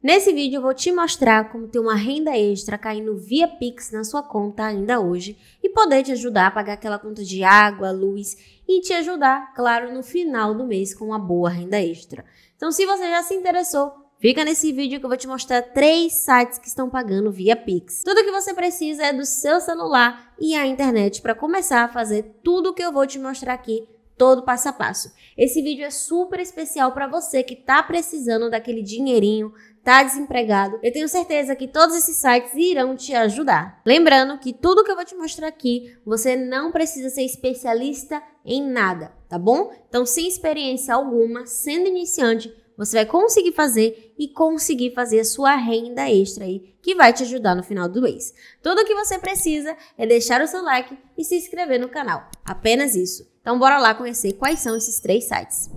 Nesse vídeo eu vou te mostrar como ter uma renda extra caindo via Pix na sua conta ainda hoje e poder te ajudar a pagar aquela conta de água, luz e te ajudar, claro, no final do mês com uma boa renda extra. Então se você já se interessou, Fica nesse vídeo que eu vou te mostrar três sites que estão pagando via Pix. Tudo que você precisa é do seu celular e a internet para começar a fazer tudo o que eu vou te mostrar aqui, todo passo a passo. Esse vídeo é super especial para você que está precisando daquele dinheirinho está desempregado, eu tenho certeza que todos esses sites irão te ajudar. Lembrando que tudo que eu vou te mostrar aqui, você não precisa ser especialista em nada, tá bom? Então, sem experiência alguma, sendo iniciante, você vai conseguir fazer e conseguir fazer a sua renda extra aí, que vai te ajudar no final do mês. Tudo o que você precisa é deixar o seu like e se inscrever no canal. Apenas isso. Então bora lá conhecer quais são esses três sites.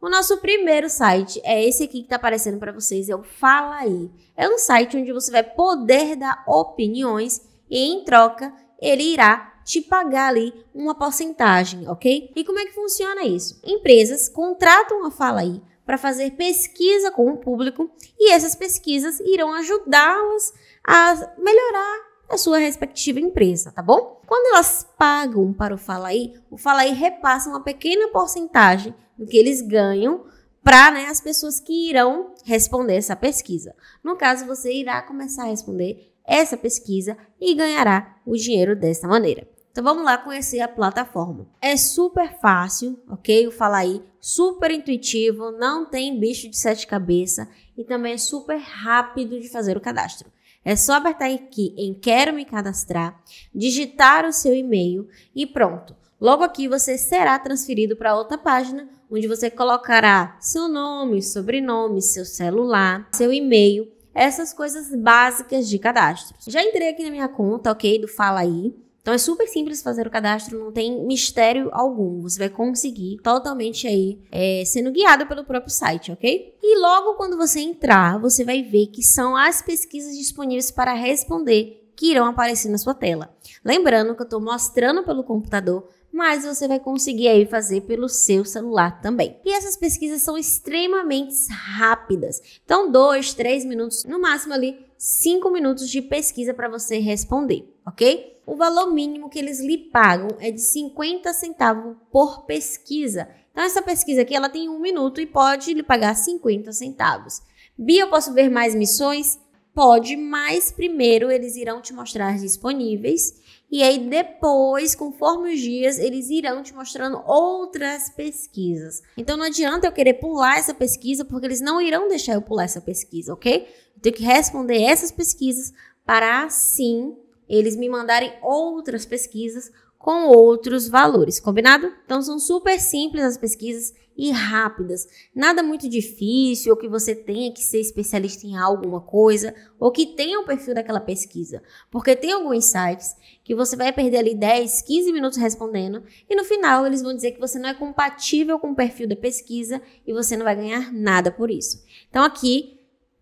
O nosso primeiro site é esse aqui que está aparecendo para vocês, é o Fala Aí. É um site onde você vai poder dar opiniões e em troca ele irá te pagar ali uma porcentagem, ok? E como é que funciona isso? Empresas contratam a Fala Aí para fazer pesquisa com o público e essas pesquisas irão ajudá-las a melhorar a sua respectiva empresa, tá bom? Quando elas pagam para o Fala Aí, o Fala Aí repassa uma pequena porcentagem do que eles ganham para né, as pessoas que irão responder essa pesquisa. No caso, você irá começar a responder essa pesquisa e ganhará o dinheiro dessa maneira. Então vamos lá conhecer a plataforma. É super fácil, ok? Eu falar aí, super intuitivo, não tem bicho de sete cabeças e também é super rápido de fazer o cadastro. É só apertar aqui em Quero me cadastrar, digitar o seu e-mail e pronto. Logo aqui você será transferido para outra página onde você colocará seu nome, sobrenome, seu celular, seu e-mail, essas coisas básicas de cadastro. Já entrei aqui na minha conta, ok? Do Fala aí. Então é super simples fazer o cadastro, não tem mistério algum. Você vai conseguir totalmente aí é, sendo guiado pelo próprio site, ok? E logo quando você entrar, você vai ver que são as pesquisas disponíveis para responder que irão aparecer na sua tela. Lembrando que eu estou mostrando pelo computador mas você vai conseguir aí fazer pelo seu celular também. E essas pesquisas são extremamente rápidas. Então, dois, três minutos, no máximo ali, cinco minutos de pesquisa para você responder, ok? O valor mínimo que eles lhe pagam é de 50 centavos por pesquisa. Então, essa pesquisa aqui, ela tem um minuto e pode lhe pagar 50 centavos. Bia, eu posso ver mais missões? Pode, mas primeiro eles irão te mostrar as disponíveis e aí, depois, conforme os dias, eles irão te mostrando outras pesquisas. Então, não adianta eu querer pular essa pesquisa, porque eles não irão deixar eu pular essa pesquisa, ok? Eu tenho que responder essas pesquisas para assim eles me mandarem outras pesquisas com outros valores, combinado? Então, são super simples as pesquisas e rápidas. Nada muito difícil, ou que você tenha que ser especialista em alguma coisa, ou que tenha o um perfil daquela pesquisa. Porque tem alguns sites que você vai perder ali 10, 15 minutos respondendo, e no final eles vão dizer que você não é compatível com o perfil da pesquisa e você não vai ganhar nada por isso. Então aqui,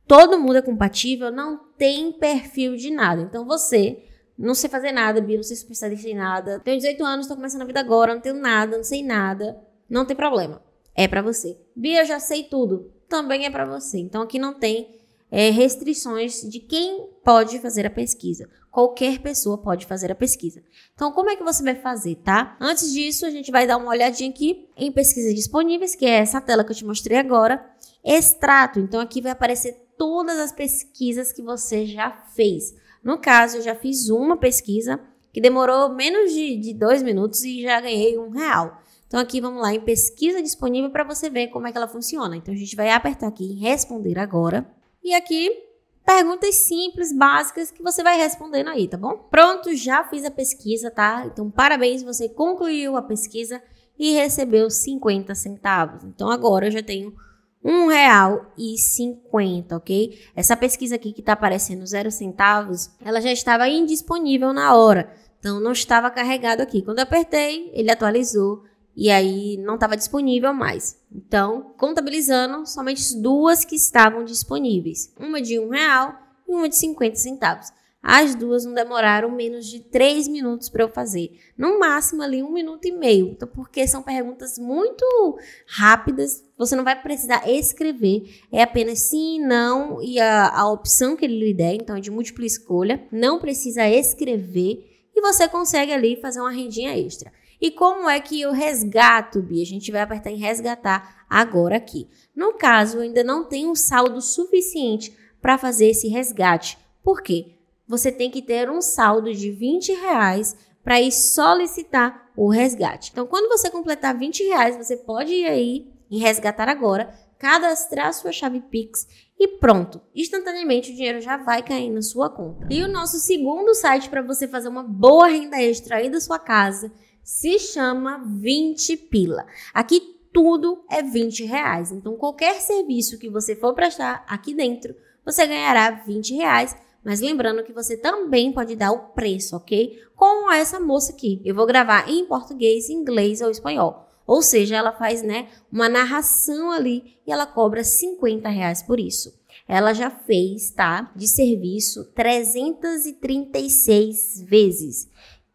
todo mundo é compatível, não tem perfil de nada. Então você não sei fazer nada, Bia, não sei se especialista em nada. Tenho 18 anos, estou começando a vida agora, não tenho nada, não sei nada. Não tem problema é para você. Bia, já sei tudo, também é para você. Então aqui não tem é, restrições de quem pode fazer a pesquisa. Qualquer pessoa pode fazer a pesquisa. Então, como é que você vai fazer, tá? Antes disso, a gente vai dar uma olhadinha aqui em pesquisas disponíveis, que é essa tela que eu te mostrei agora. Extrato. Então, aqui vai aparecer todas as pesquisas que você já fez. No caso, eu já fiz uma pesquisa que demorou menos de, de dois minutos e já ganhei um real. Então aqui vamos lá em pesquisa disponível para você ver como é que ela funciona. Então a gente vai apertar aqui em responder agora. E aqui perguntas simples, básicas que você vai respondendo aí, tá bom? Pronto, já fiz a pesquisa, tá? Então parabéns, você concluiu a pesquisa e recebeu 50 centavos. Então agora eu já tenho um real e cinquenta, ok? Essa pesquisa aqui que está aparecendo zero centavos, ela já estava indisponível na hora, então não estava carregado aqui. Quando eu apertei, ele atualizou e aí não estava disponível mais. Então, contabilizando somente duas que estavam disponíveis, uma de um real e uma de 50 centavos. As duas não demoraram menos de três minutos para eu fazer, no máximo ali um minuto e meio. Então, porque são perguntas muito rápidas, você não vai precisar escrever, é apenas sim, não e a, a opção que ele lhe der, então é de múltipla escolha, não precisa escrever e você consegue ali fazer uma rendinha extra. E como é que eu resgato, Bia? A gente vai apertar em resgatar agora aqui. No caso, eu ainda não tenho um saldo suficiente para fazer esse resgate. Por quê? Você tem que ter um saldo de 20 reais para ir solicitar o resgate. Então, quando você completar 20 reais, você pode ir aí em resgatar agora, cadastrar sua chave Pix e pronto, instantaneamente o dinheiro já vai cair na sua conta. E o nosso segundo site para você fazer uma boa renda extra aí da sua casa se chama 20 pila. Aqui tudo é 20 reais. Então, qualquer serviço que você for prestar aqui dentro, você ganhará 20 reais. Mas lembrando que você também pode dar o preço, ok? Com essa moça aqui. Eu vou gravar em português, inglês ou espanhol. Ou seja, ela faz né, uma narração ali e ela cobra 50 reais por isso. Ela já fez, tá? De serviço 336 vezes.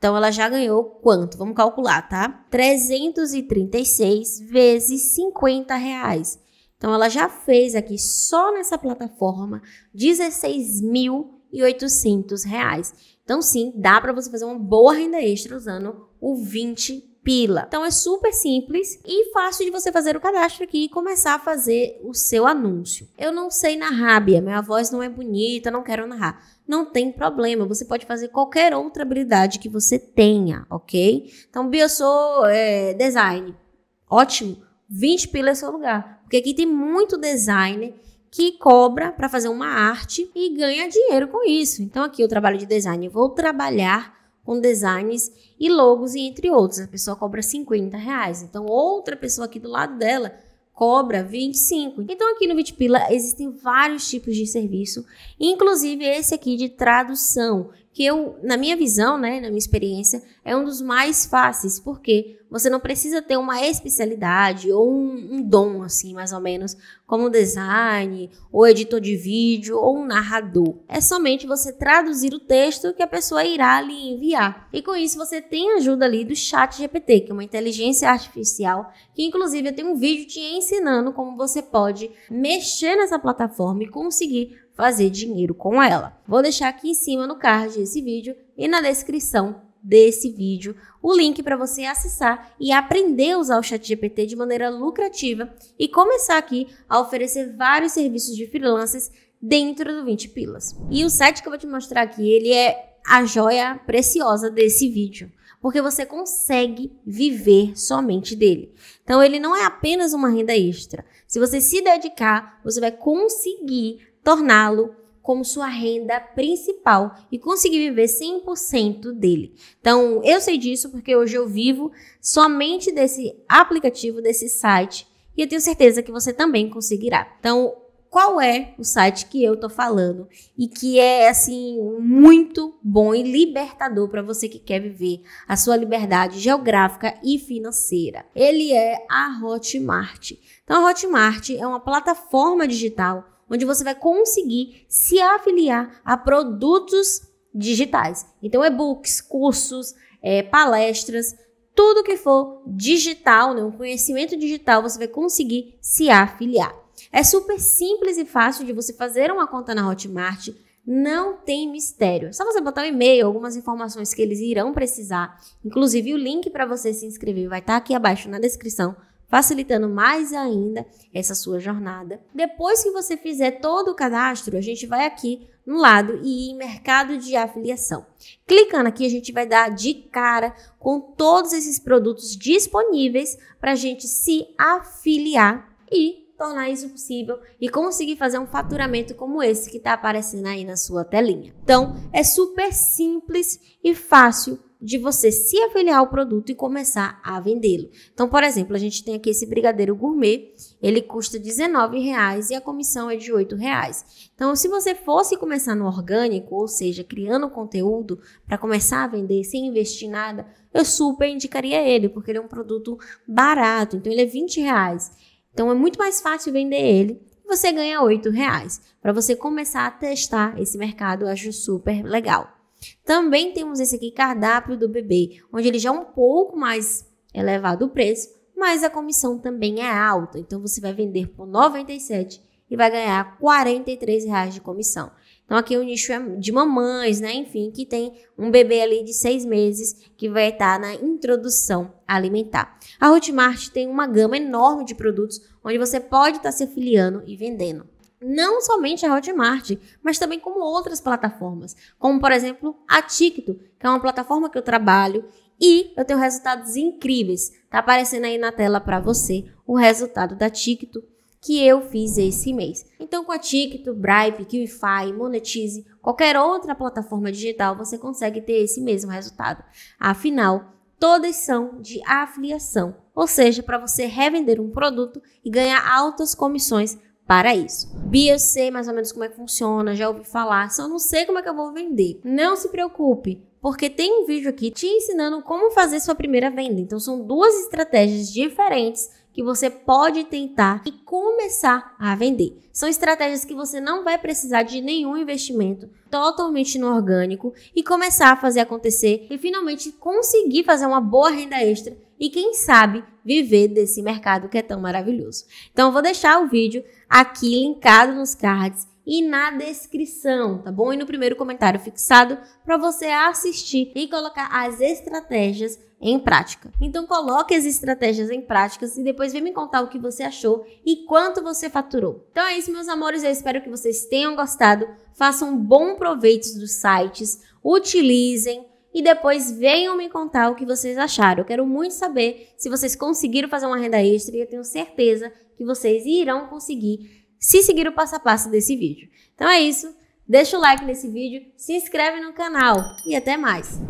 Então ela já ganhou quanto? Vamos calcular, tá? 336 vezes 50 reais. Então ela já fez aqui só nessa plataforma 16.800 reais. Então sim, dá para você fazer uma boa renda extra usando o 20 Pila. Então é super simples e fácil de você fazer o cadastro aqui e começar a fazer o seu anúncio. Eu não sei narrar, Bia, minha voz não é bonita, não quero narrar. Não tem problema, você pode fazer qualquer outra habilidade que você tenha, ok? Então, Bia, eu sou é, design. Ótimo, 20 pila é seu lugar. Porque aqui tem muito designer que cobra para fazer uma arte e ganha dinheiro com isso. Então, aqui o trabalho de design, eu vou trabalhar com designs e logos e entre outros. A pessoa cobra 50 reais. Então, outra pessoa aqui do lado dela cobra 25. Então, aqui no Vitpila existem vários tipos de serviço, inclusive esse aqui de tradução, que eu, na minha visão, né, na minha experiência, é um dos mais fáceis, porque você não precisa ter uma especialidade ou um, um, dom, assim, mais ou menos, como design, ou editor de vídeo, ou um narrador. É somente você traduzir o texto que a pessoa irá lhe enviar. E com isso você tem ajuda ali do Chat GPT, que é uma inteligência artificial, que inclusive eu tenho um vídeo te ensinando como você pode mexer nessa plataforma e conseguir fazer dinheiro com ela. Vou deixar aqui em cima no card esse vídeo e na descrição desse vídeo o link para você acessar e aprender a usar o ChatGPT de maneira lucrativa e começar aqui a oferecer vários serviços de freelancers dentro do 20 Pilas. E o site que eu vou te mostrar aqui, ele é a joia preciosa desse vídeo porque você consegue viver somente dele. Então, ele não é apenas uma renda extra. Se você se dedicar, você vai conseguir torná-lo como sua renda principal e conseguir viver 100% dele. Então, eu sei disso porque hoje eu vivo somente desse aplicativo, desse site, e eu tenho certeza que você também conseguirá. Então, qual é o site que eu tô falando e que é assim muito bom e libertador para você que quer viver a sua liberdade geográfica e financeira. Ele é a Hotmart. Então a Hotmart é uma plataforma digital onde você vai conseguir se afiliar a produtos digitais. Então, e-books, cursos, é, palestras, tudo que for digital, né, um conhecimento digital, você vai conseguir se afiliar. É super simples e fácil de você fazer uma conta na Hotmart. Não tem mistério. É só você botar o um e-mail, algumas informações que eles irão precisar. Inclusive, o link para você se inscrever vai estar tá aqui abaixo na descrição facilitando mais ainda essa sua jornada. Depois que você fizer todo o cadastro, a gente vai aqui no lado e em mercado de afiliação. Clicando aqui, a gente vai dar de cara com todos esses produtos disponíveis para a gente se afiliar e tornar isso possível e conseguir fazer um faturamento como esse que está aparecendo aí na sua telinha. Então, é super simples e fácil de você se afiliar ao produto e começar a vendê-lo. Então, por exemplo, a gente tem aqui esse brigadeiro gourmet, ele custa R$19,00 e a comissão é de R$8,00. Então, se você fosse começar no orgânico, ou seja, criando conteúdo para começar a vender sem investir nada, eu super indicaria ele, porque ele é um produto barato, então ele é R$20,00. Então, é muito mais fácil vender ele você ganha R$ reais. Para você começar a testar esse mercado, eu acho super legal. Também temos esse aqui, cardápio do bebê, onde ele já é um pouco mais elevado o preço, mas a comissão também é alta. Então você vai vender por R$ 97 e vai ganhar R$ reais de comissão. Então aqui o é nicho é de mamães, né? Enfim, que tem um bebê ali de seis meses que vai estar na introdução alimentar. A Hotmart tem uma gama enorme de produtos onde você pode estar se afiliando e vendendo não somente a Hotmart, mas também como outras plataformas, como por exemplo a TikTok, que é uma plataforma que eu trabalho e eu tenho resultados incríveis. Tá aparecendo aí na tela para você o resultado da TikTok que eu fiz esse mês. Então com a TikTok, Bribe, QIFI, Monetize, qualquer outra plataforma digital, você consegue ter esse mesmo resultado. Afinal, todas são de afiliação, ou seja, para você revender um produto e ganhar altas comissões para isso. Bia, eu sei mais ou menos como é que funciona, já ouvi falar, só não sei como é que eu vou vender. Não se preocupe, porque tem um vídeo aqui te ensinando como fazer sua primeira venda. Então são duas estratégias diferentes que você pode tentar e começar a vender. São estratégias que você não vai precisar de nenhum investimento, totalmente no orgânico e começar a fazer acontecer e finalmente conseguir fazer uma boa renda extra e quem sabe viver desse mercado que é tão maravilhoso. Então vou deixar o vídeo aqui linkado nos cards e na descrição, tá bom? E no primeiro comentário fixado para você assistir e colocar as estratégias em prática. Então coloque as estratégias em prática e depois vem me contar o que você achou e quanto você faturou. Então é isso, meus amores. Eu espero que vocês tenham gostado. Façam bom proveito dos sites, utilizem e depois venham me contar o que vocês acharam. Eu quero muito saber se vocês conseguiram fazer uma renda extra e eu tenho certeza que vocês irão conseguir se seguir o passo a passo desse vídeo. Então é isso, deixa o like nesse vídeo, se inscreve no canal e até mais!